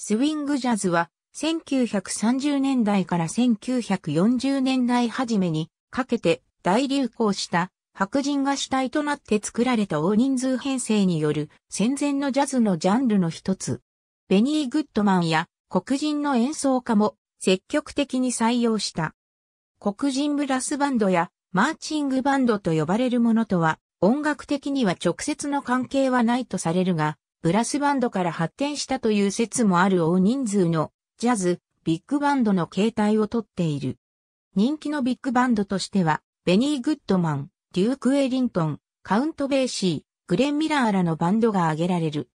スウィングジャズは1930年代から1940年代初めにかけて大流行した白人が主体となって作られた大人数編成による戦前のジャズのジャンルの一つ。ベニー・グッドマンや黒人の演奏家も積極的に採用した。黒人ブラスバンドやマーチングバンドと呼ばれるものとは音楽的には直接の関係はないとされるが、ブラスバンドから発展したという説もある大人数のジャズ、ビッグバンドの形態をとっている。人気のビッグバンドとしては、ベニー・グッドマン、デューク・エリントン、カウント・ベーシー、グレン・ミラーらのバンドが挙げられる。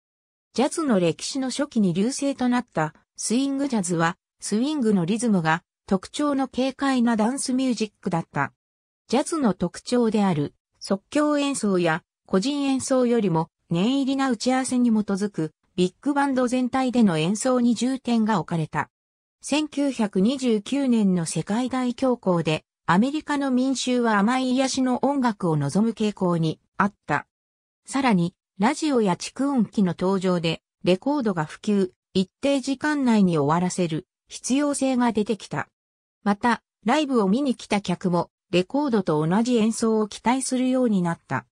ジャズの歴史の初期に流星となったスイングジャズは、スイングのリズムが特徴の軽快なダンスミュージックだった。ジャズの特徴である即興演奏や個人演奏よりも念入りな打ち合わせに基づくビッグバンド全体での演奏に重点が置かれた。1929年の世界大恐慌でアメリカの民衆は甘い癒しの音楽を望む傾向にあった。さらに、ラジオや蓄音機の登場で、レコードが普及、一定時間内に終わらせる必要性が出てきた。また、ライブを見に来た客も、レコードと同じ演奏を期待するようになった。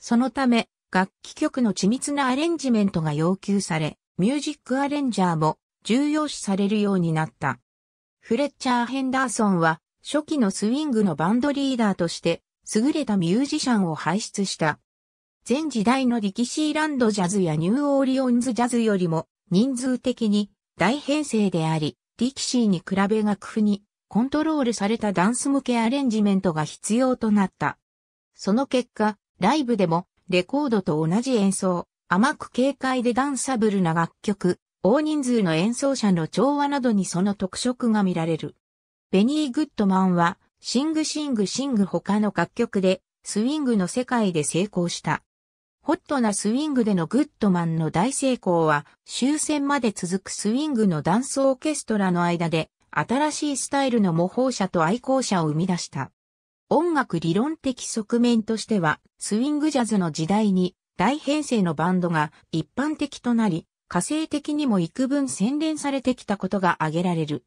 そのため、楽器曲の緻密なアレンジメントが要求され、ミュージックアレンジャーも重要視されるようになった。フレッチャー・ヘンダーソンは初期のスウィングのバンドリーダーとして優れたミュージシャンを輩出した。前時代のディキシーランドジャズやニューオーリオンズジャズよりも人数的に大編成であり、ディキシーに比べ楽譜にコントロールされたダンス向けアレンジメントが必要となった。その結果、ライブでもレコードと同じ演奏、甘く軽快でダンサブルな楽曲、大人数の演奏者の調和などにその特色が見られる。ベニー・グッドマンは、シングシングシング他の楽曲で、スイングの世界で成功した。ホットなスイングでのグッドマンの大成功は、終戦まで続くスイングのダンスオーケストラの間で、新しいスタイルの模倣者と愛好者を生み出した。音楽理論的側面としては、スウィングジャズの時代に大編成のバンドが一般的となり、火星的にも幾分洗練されてきたことが挙げられる。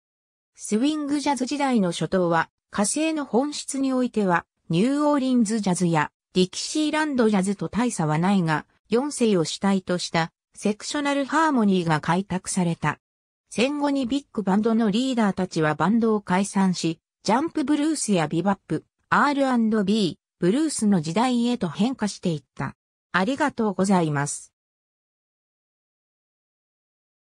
スウィングジャズ時代の初頭は、火星の本質においては、ニューオーリンズジャズやディキシーランドジャズと大差はないが、四世を主体としたセクショナルハーモニーが開拓された。戦後にビッグバンドのリーダーたちはバンドを解散し、ジャンプブルースやビバップ、R&B、ブルースの時代へと変化していった。ありがとうございます。